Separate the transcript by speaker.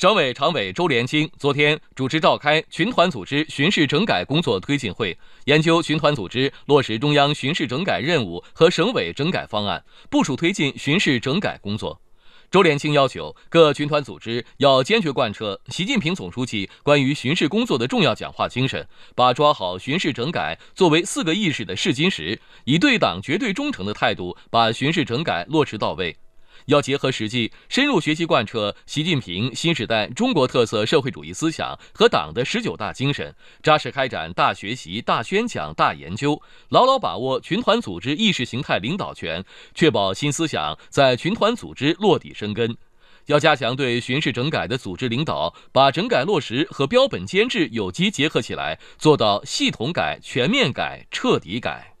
Speaker 1: 省委常委周连清昨天主持召开群团组织巡视整改工作推进会，研究群团组织落实中央巡视整改任务和省委整改方案，部署推进巡视整改工作。周连清要求，各群团组织要坚决贯彻习近平总书记关于巡视工作的重要讲话精神，把抓好巡视整改作为四个意识的试金石，以对党绝对忠诚的态度，把巡视整改落实到位。要结合实际，深入学习贯彻习近平新时代中国特色社会主义思想和党的十九大精神，扎实开展大学习、大宣讲、大研究，牢牢把握群团组织意识形态领导权，确保新思想在群团组织落地生根。要加强对巡视整改的组织领导，把整改落实和标本兼治有机结合起来，做到系统改、全面改、彻底改。